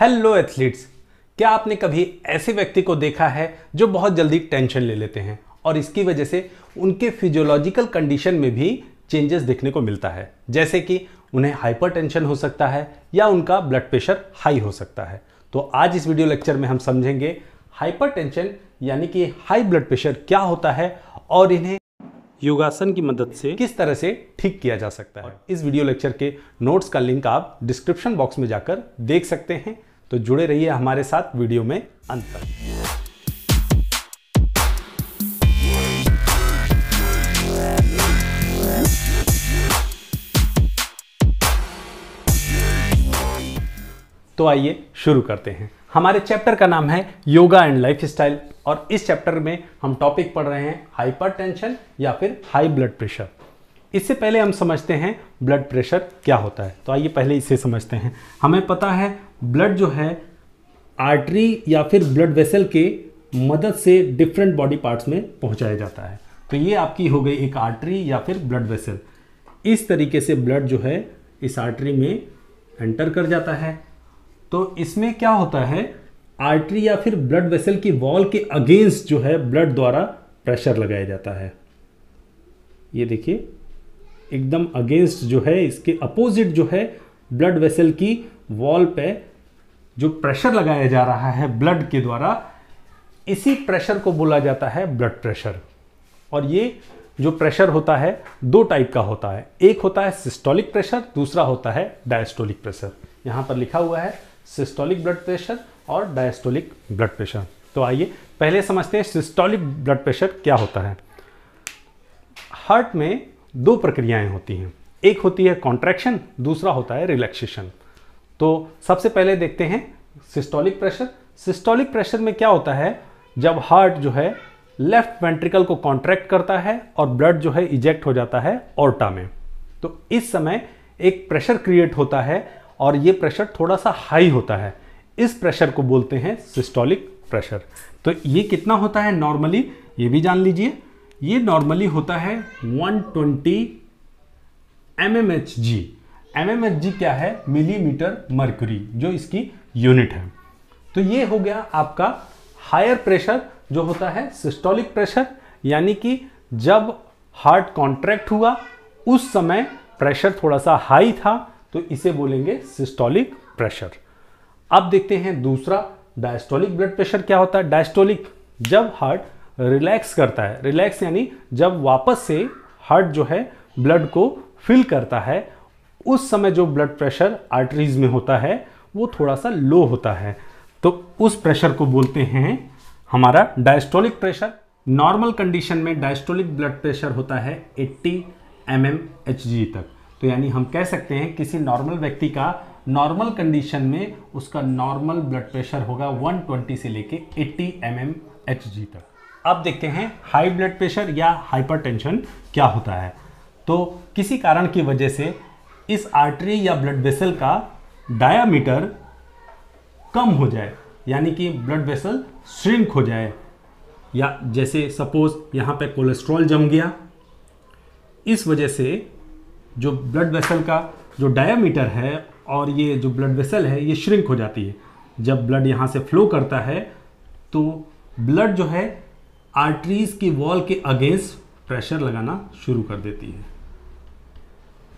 hello athletes क्या आपने कभी ऐसे व्यक्ति को देखा है जो बहुत जल्दी टेंशन ले लेते हैं और इसकी वजह से उनके फिजियोलॉजिकल कंडीशन में भी चेंजेस देखने को मिलता है जैसे कि उन्हें हाइपरटेंशन हो सकता है या उनका ब्लड प्रेशर हाई हो सकता है तो आज इस वीडियो लेक्चर में हम समझेंगे हाइपरटेंशन यानी कि हाई ब्लड प्रेशर क्या होता है और इन्हें योगासन की मदद से किस तरह से ठीक किया जा सकता है इस वीडियो लेक्चर के नोट्स का लिंक आप डिस्क्रिप्शन बॉक्स में जाकर देख सकते हैं तो जुड़े रहिए हमारे साथ वीडियो में अंत तक तो आइए शुरू करते हैं हमारे चैप्टर का नाम है योगा एंड लाइफस्टाइल और इस चैप्टर में हम टॉपिक पढ़ रहे हैं हाइपरटेंशन या फिर हाई ब्लड प्रेशर इससे पहले हम समझते हैं ब्लड प्रेशर क्या होता है तो आइए पहले इसे समझते हैं हमें पता है ब्लड जो है आर्टरी या फिर ब्लड वेसल के मदद से डिफरेंट बॉडी पार्ट्स में पहुंचाया जाता है तो ये आपकी हो गई एक आर्टरी या फिर ब्लड वेसल इस तरीके से ब्लड जो है इस आर्टरी में एंटर कर जाता है तो इसमें क्या होता है आर्टरी या फिर ब्लड वेसल की वॉल के अगेंस्ट जो है ब्लड द्वारा प्रेशर लगाया जाता है ये देखिए एकदम अगेंस्ट जो है इसके अपोजिट जो है ब्लड वेसल की वॉल पे जो प्रेशर लगाया जा रहा है ब्लड के द्वारा इसी प्रेशर को बोला जाता है ब्लड प्रेशर और ये जो प्रेशर होता है दो टाइप का होता है एक होता है सिस्टोलिक प्रेशर दूसरा होता है डायस्टोलिक प्रेशर यहां पर लिखा हुआ है सिस्टोलिक ब्लड प्रेशर और डायस्टोलिक ब्लड प्रेशर तो आइए पहले समझते हैं सिस्टोलिक ब्लड प्रेशर क्या होता है हार्ट में दो प्रक्रियाएं होती हैं एक होती है कॉन्ट्रैक्शन दूसरा होता है रिलैक्सेशन तो सबसे पहले देखते हैं सिस्टोलिक प्रेशर सिस्टोलिक प्रेशर में क्या होता है जब हार्ट जो है लेफ्ट वेंट्रिकल को कॉन्ट्रैक्ट करता है और ब्लड जो है इजेक्ट हो जाता है ओर्टा में तो इस समय एक प्रेशर क्रिएट होता है और ये प्रेशर थोड़ा सा हाई होता है इस प्रेशर को बोलते हैं सिस्टोलिक प्रेशर तो ये कितना होता है नॉर्मली ये भी जान लीजिए ये नॉर्मली होता है 120 twenty M M H G M M H G क्या है मिलीमीटर मर्क्यूरी जो इसकी यूनिट है तो ये हो गया आपका हायर प्रेशर जो होता है सिस्टोलिक प्रेशर यानी कि जब हार्ट कॉन्ट्रैक्ट हुआ उस समय प्रेशर थोड़ा सा हाई था तो इसे बोलेंगे सिस्टोलिक प्रेशर अब देखते हैं दूसरा डायस्टोलिक ब्लड प्रेशर क्या होता है डायस्टोलिक जब हार्ट रिलैक्स करता है रिलैक्स यानी जब वापस से हार्ट जो है ब्लड को फिल करता है उस समय जो ब्लड प्रेशर आर्टरीज में होता है वो थोड़ा सा लो होता है तो उस प्रेशर को बोलते हैं हमारा डायस्टोलिक प्रेशर नॉर्मल कंडीशन में डायस्टोलिक ब्लड प्रेशर होता है 80 एम mm तक तो यानी हम कह सकते हैं किसी नॉर्मल व्यक्ति का नॉर्मल कंडीशन में उसका नॉर्मल ब्लड प्रेशर होगा 120 से लेके 80 एम एम एच जी तक अब देखते हैं हाई ब्लड प्रेशर या हाइपरटेंशन क्या होता है तो किसी कारण की वजह से इस आर्टरी या ब्लड वेसल का डायामीटर कम हो जाए यानी कि ब्लड वेसल श्रिंक हो जाए या जैसे सपोज यहाँ पे कोलेस्ट्रॉल जम गया इस वजह से जो ब्लड वेसल का जो डायामीटर है और ये जो ब्लड वेसल है ये श्रिंक हो जाती है जब ब्लड यहाँ से फ्लो करता है तो ब्लड जो है आर्टरीज की वॉल के अगेंस्ट प्रेशर लगाना शुरू कर देती है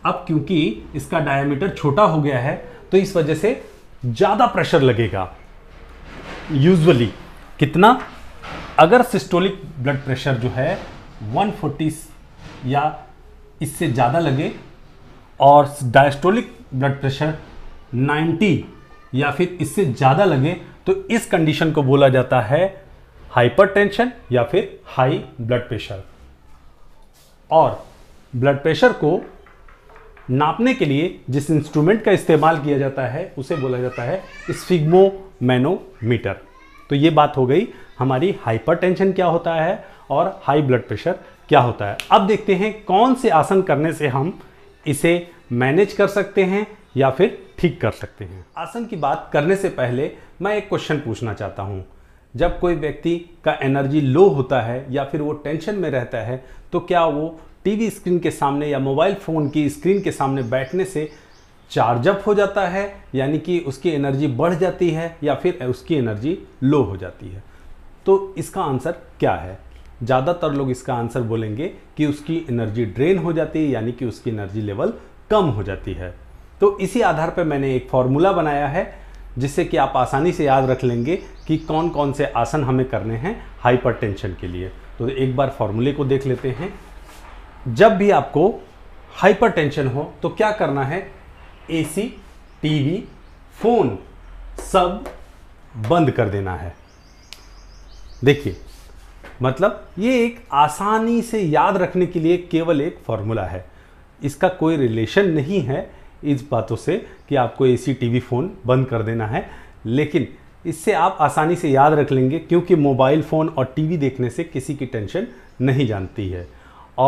अब क्योंकि इसका डायामीटर छोटा हो गया है तो इस वजह से ज़्यादा प्रेशर लगेगा यूजुअली कितना अगर सिस्टोलिक ब्लड प्रेशर जो है 140 या इससे ज़्यादा लगे और डायस्टोलिक ब्लड प्रेशर 90 या फिर इससे ज़्यादा लगे तो इस कंडीशन को बोला जाता है हाइपरटेंशन या फिर हाई ब्लड प्रेशर और ब्लड प्रेशर को नापने के लिए जिस इंस्ट्रूमेंट का इस्तेमाल किया जाता है उसे बोला जाता है स्फिग्मोमैनोमीटर तो ये बात हो गई हमारी हाइपरटेंशन क्या होता है और हाई ब्लड प्रेशर क्या होता है अब देखते हैं कौन से आसन करने से हम इसे मैनेज कर सकते हैं या फिर ठीक कर सकते हैं आसन की बात करने से पहले मैं एक क्वेश्चन पूछना चाहता हूँ जब कोई व्यक्ति का एनर्जी लो होता है या फिर वो टेंशन में रहता है तो क्या वो टीवी स्क्रीन के सामने या मोबाइल फ़ोन की स्क्रीन के सामने बैठने से चार्जअप हो जाता है यानी कि उसकी एनर्जी बढ़ जाती है या फिर उसकी एनर्जी लो हो जाती है तो इसका आंसर क्या है ज़्यादातर लोग इसका आंसर बोलेंगे कि उसकी एनर्जी ड्रेन हो जाती है यानी कि उसकी एनर्जी लेवल कम हो जाती है तो इसी आधार पर मैंने एक फॉर्मूला बनाया है जिससे कि आप आसानी से याद रख लेंगे कि कौन कौन से आसन हमें करने हैं हाइपर के लिए तो एक बार फॉर्मूले को देख लेते हैं जब भी आपको हाइपर हो तो क्या करना है ए सी फ़ोन सब बंद कर देना है देखिए मतलब ये एक आसानी से याद रखने के लिए केवल एक फॉर्मूला है इसका कोई रिलेशन नहीं है इस बातों से कि आपको एसी टीवी फ़ोन बंद कर देना है लेकिन इससे आप आसानी से याद रख लेंगे क्योंकि मोबाइल फ़ोन और टीवी देखने से किसी की टेंशन नहीं जानती है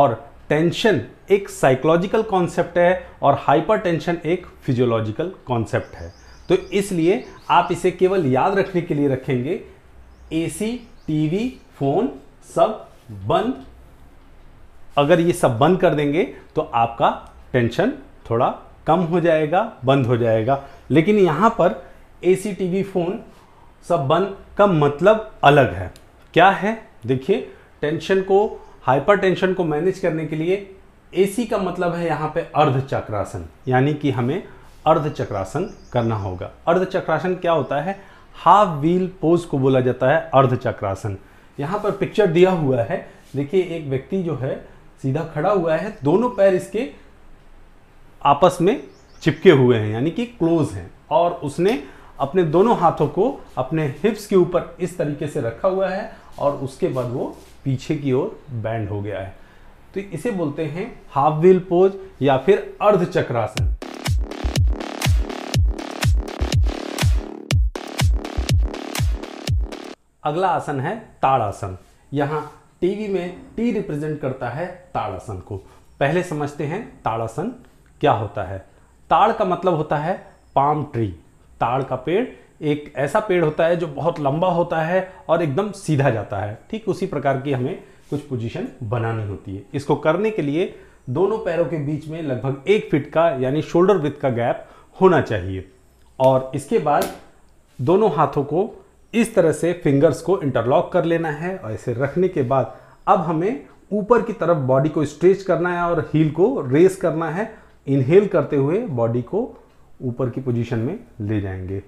और टेंशन एक साइकोलॉजिकल कॉन्सेप्ट है और हाइपरटेंशन एक फिजियोलॉजिकल कॉन्सेप्ट है तो इसलिए आप इसे केवल याद रखने के लिए रखेंगे एसी टीवी फोन सब बंद अगर ये सब बंद कर देंगे तो आपका टेंशन थोड़ा कम हो जाएगा बंद हो जाएगा लेकिन यहां पर A C T V phone सब बंद का मतलब अलग है क्या है देखिए टेंशन को हाइपर टेंशन को मैनेज करने के लिए एसी का मतलब है यहाँ पे अर्ध चक्रासन यानी कि हमें अर्ध चक्रासन करना होगा अर्ध चक्रासन क्या होता है हाफ व्हील पोज को बोला जाता है अर्ध चक्रासन यहाँ पर पिक्चर दिया हुआ है देखिए एक व्यक्ति जो है सीधा खड़ा हुआ है दोनों पैर इसके आपस में चिपके हुए हैं यानी कि क्लोज हैं और उसने अपने दोनों हाथों को अपने हिप्स के ऊपर इस तरीके से रखा हुआ है और उसके बाद वो पीछे की ओर बैंड हो गया है तो इसे बोलते हैं हाफ व्हील पोज या फिर अर्ध चक्रासन अगला आसन है ताड़ासन यहाँ टीवी में टी रिप्रेजेंट करता है ताड़ासन को पहले समझते हैं ताड़ासन क्या होता है ताड़ का मतलब होता है पाम ट्री ताड़ का पेड़ एक ऐसा पेड़ होता है जो बहुत लंबा होता है और एकदम सीधा जाता है ठीक उसी प्रकार की हमें कुछ पोजीशन बनानी होती है इसको करने के लिए दोनों पैरों के बीच में लगभग एक फिट का यानी शोल्डर विथ का गैप होना चाहिए और इसके बाद दोनों हाथों को इस तरह से फिंगर्स को इंटरलॉक कर लेना है और ऐसे रखने के बाद अब हमें ऊपर की तरफ बॉडी को स्ट्रेच करना है और हील को रेस करना है इनहेल करते हुए बॉडी को ऊपर की पोजीशन में ले जाएंगे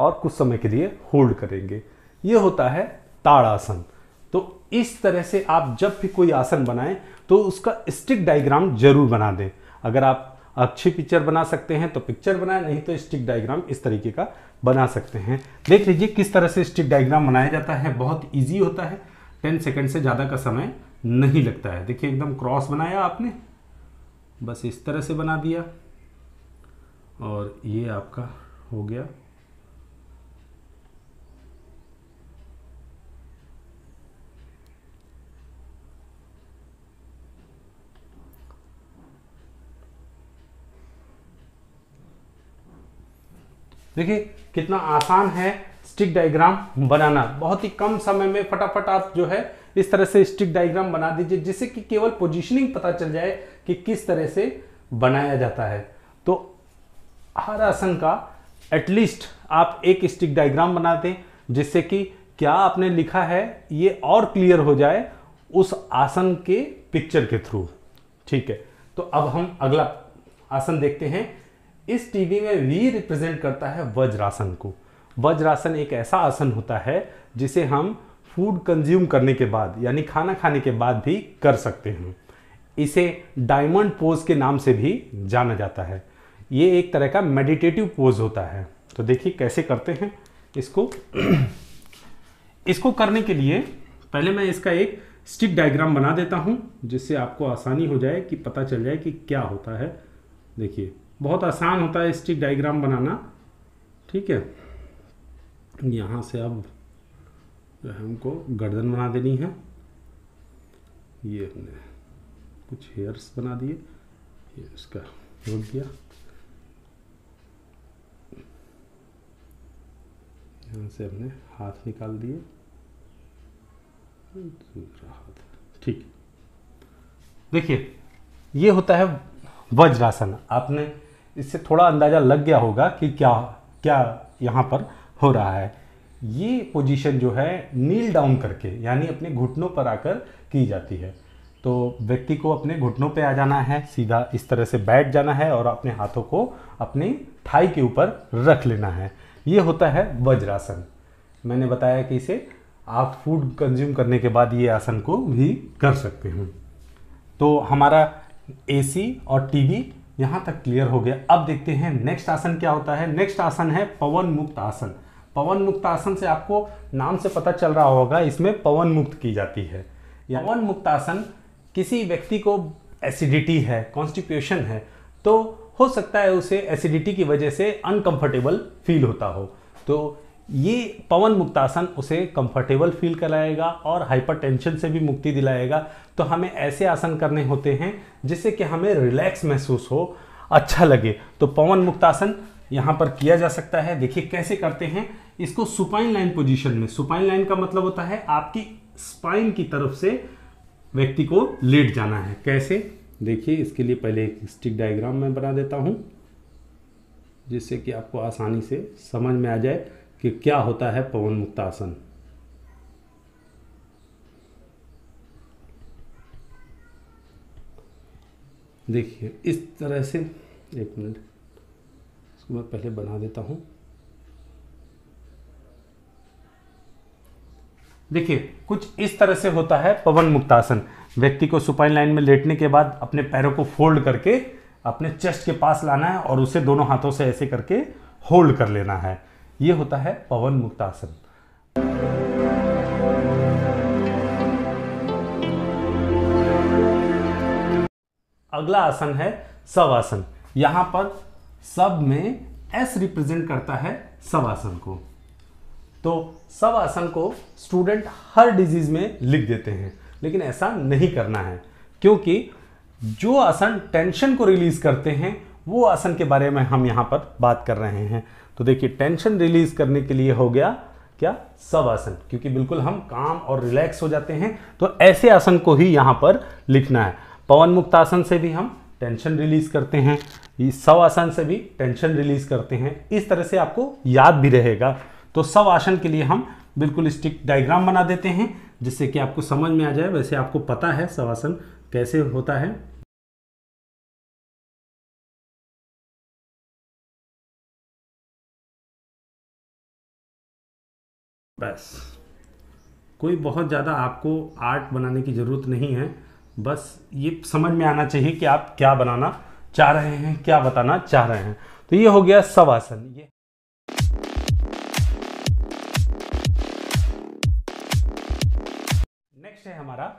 और कुछ समय के लिए होल्ड करेंगे ये होता है ताड़ासन तो इस तरह से आप जब भी कोई आसन बनाएं तो उसका स्टिक डायग्राम जरूर बना दें अगर आप अच्छी पिक्चर बना सकते हैं तो पिक्चर बनाए नहीं तो स्टिक डायग्राम इस तरीके का बना सकते हैं देख लीजिए किस तरह से स्टिक डायग्राम बनाया जाता है बहुत ईजी होता है टेन सेकेंड से ज़्यादा का समय नहीं लगता है देखिए एकदम क्रॉस बनाया आपने बस इस तरह से बना दिया और ये आपका हो गया देखिए कितना आसान है स्टिक डायग्राम बनाना बहुत ही कम समय में फटाफट आप जो है इस तरह से स्टिक डायग्राम बना दीजिए जिससे कि केवल पोजीशनिंग पता चल जाए कि किस तरह से बनाया जाता है तो हर आसन का एटलीस्ट आप एक स्टिक डायग्राम बना जिससे कि क्या आपने लिखा है ये और क्लियर हो जाए उस आसन के पिक्चर के थ्रू ठीक है तो अब हम अगला आसन देखते हैं इस टीवी में वी रिप्रेजेंट करता है वज्रासन को वज्रासन एक ऐसा आसन होता है जिसे हम फूड कंज्यूम करने के बाद यानी खाना खाने के बाद भी कर सकते हैं इसे डायमंड पोज के नाम से भी जाना जाता है ये एक तरह का मेडिटेटिव पोज होता है तो देखिए कैसे करते हैं इसको इसको करने के लिए पहले मैं इसका एक स्टिक डायग्राम बना देता हूँ जिससे आपको आसानी हो जाए कि पता चल जाए कि क्या होता है देखिए बहुत आसान होता है स्टिक डायग्राम बनाना ठीक है यहाँ से अब जो है हमको गर्दन बना देनी है ये हमने कुछ हेयर्स बना दिए ये इसका रोक दिया यहाँ से हमने हाथ निकाल दिए दूसरा हाथ ठीक देखिए ये होता है वज्रासन आपने इससे थोड़ा अंदाज़ा लग गया होगा कि क्या क्या यहाँ पर हो रहा है ये पोजीशन जो है नील डाउन करके यानी अपने घुटनों पर आकर की जाती है तो व्यक्ति को अपने घुटनों पे आ जाना है सीधा इस तरह से बैठ जाना है और अपने हाथों को अपनी थाई के ऊपर रख लेना है ये होता है वज्रासन मैंने बताया कि इसे आप फूड कंज्यूम करने के बाद ये आसन को भी कर सकते हैं तो हमारा एसी और टीवी यहां तक क्लियर हो गया अब देखते हैं नेक्स्ट आसन क्या होता है नेक्स्ट आसन है पवन मुक्त आसन पवन मुक्त आसन से आपको नाम से पता चल रहा होगा इसमें पवन मुक्त की जाती है पवन मुक्त आसन किसी व्यक्ति को एसिडिटी है कॉन्स्टिप्यूशन है तो हो सकता है उसे एसिडिटी की वजह से अनकंफर्टेबल फील होता हो तो ये पवन मुक्तासन उसे कंफर्टेबल फील कराएगा और हाइपरटेंशन से भी मुक्ति दिलाएगा तो हमें ऐसे आसन करने होते हैं जिससे कि हमें रिलैक्स महसूस हो अच्छा लगे तो पवन मुक्तासन यहाँ पर किया जा सकता है देखिए कैसे करते हैं इसको सुपाइन लाइन पोजीशन में सुपाइन लाइन का मतलब होता है आपकी स्पाइन की तरफ से व्यक्ति को लेट जाना है कैसे देखिए इसके लिए पहले एक स्टिक डायग्राम मैं बना देता हूँ जिससे कि आपको आसानी से समझ में आ जाए कि क्या होता है पवन मुक्तासन देखिए इस तरह से एक मिनट इसको मैं पहले बना देता हूं देखिए कुछ इस तरह से होता है पवन मुक्तासन व्यक्ति को सुपाइन लाइन में लेटने के बाद अपने पैरों को फोल्ड करके अपने चेस्ट के पास लाना है और उसे दोनों हाथों से ऐसे करके होल्ड कर लेना है ये होता है पवन मुक्तासन अगला आसन है सवासन यहां पर सब में एस रिप्रेजेंट करता है सवासन को तो सवासन को स्टूडेंट हर डिजीज में लिख देते हैं लेकिन ऐसा नहीं करना है क्योंकि जो आसन टेंशन को रिलीज करते हैं वो आसन के बारे में हम यहां पर बात कर रहे हैं तो देखिए टेंशन रिलीज करने के लिए हो गया क्या सब आसन क्योंकि बिल्कुल हम काम और रिलैक्स हो जाते हैं तो ऐसे आसन को ही यहाँ पर लिखना है पवन मुक्त आसन से भी हम टेंशन रिलीज करते हैं सब आसन से भी टेंशन रिलीज करते हैं इस तरह से आपको याद भी रहेगा तो सब आसन के लिए हम बिल्कुल स्टिक डायग्राम बना देते हैं जिससे कि आपको समझ में आ जाए वैसे आपको पता है सवासन कैसे होता है बस कोई बहुत ज़्यादा आपको आर्ट बनाने की ज़रूरत नहीं है बस ये समझ में आना चाहिए कि आप क्या बनाना चाह रहे हैं क्या बताना चाह रहे हैं तो ये हो गया सवासन ये नेक्स्ट है हमारा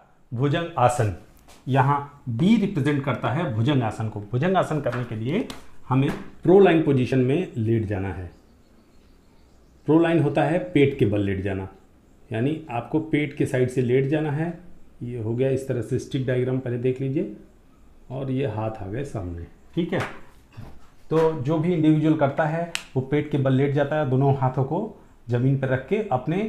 भुजंग आसन यहाँ बी रिप्रेजेंट करता है भुजंग आसन को भुजंग आसन करने के लिए हमें प्रो लाइन पोजिशन में लेट जाना है प्रोलाइन होता है पेट के बल लेट जाना यानी आपको पेट के साइड से लेट जाना है ये हो गया इस तरह से स्टिक डायग्राम पहले देख लीजिए और ये हाथ आ गए सामने ठीक है तो जो भी इंडिविजुअल करता है वो पेट के बल लेट जाता है दोनों हाथों को ज़मीन पर रख के अपने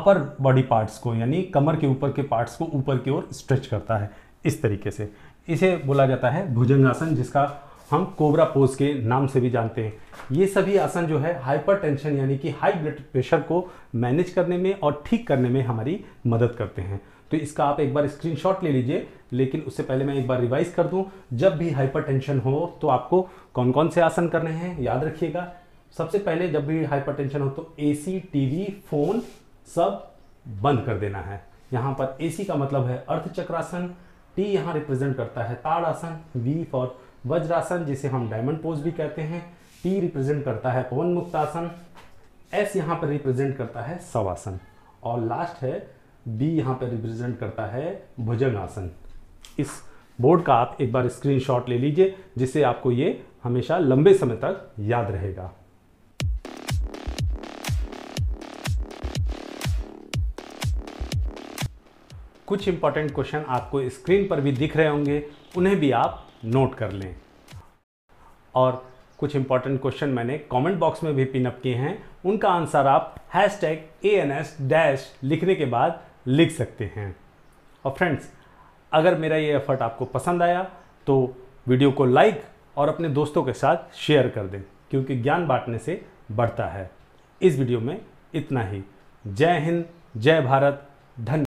अपर बॉडी पार्ट्स को यानी कमर के ऊपर के पार्ट्स को ऊपर की ओर स्ट्रेच करता है इस तरीके से इसे बोला जाता है भुजंगासन जिसका हम कोबरा पोज के नाम से भी जानते हैं ये सभी आसन जो है हाइपरटेंशन यानी कि हाई ब्लड प्रेशर को मैनेज करने में और ठीक करने में हमारी मदद करते हैं तो इसका आप एक बार स्क्रीनशॉट ले लीजिए लेकिन उससे पहले मैं एक बार रिवाइज कर दूं जब भी हाइपरटेंशन हो तो आपको कौन कौन से आसन करने हैं याद रखिएगा सबसे पहले जब भी हाइपरटेंशन हो तो एसी टीवी फोन सब बंद कर देना है यहाँ पर एसी का मतलब है चक्रासन टी यहाँ रिप्रेजेंट करता है ताड़ासन वी फॉर वज्रासन जिसे हम डायमंड पोज भी कहते हैं टी रिप्रेजेंट करता है पवन मुक्तासन एस यहाँ पर रिप्रेजेंट करता है सवासन और लास्ट है बी यहाँ पर रिप्रेजेंट करता है भुजंगासन इस बोर्ड का आप एक बार स्क्रीनशॉट ले लीजिए जिससे आपको ये हमेशा लंबे समय तक याद रहेगा कुछ इंपॉर्टेंट क्वेश्चन आपको स्क्रीन पर भी दिख रहे होंगे उन्हें भी आप नोट कर लें और कुछ इंपॉर्टेंट क्वेश्चन मैंने कमेंट बॉक्स में भी पिनअप किए हैं उनका आंसर आप hash tag A N S dash लिखने के बाद लिख सकते हैं और फ्रेंड्स अगर मेरा ये एफर्ट आपको पसंद आया तो वीडियो को लाइक और अपने दोस्तों के साथ शेयर कर दें क्योंकि ज्ञान बांटने से बढ़ता है इस वीडियो में इतना ही जय हिंद जय भारत धन्यवाद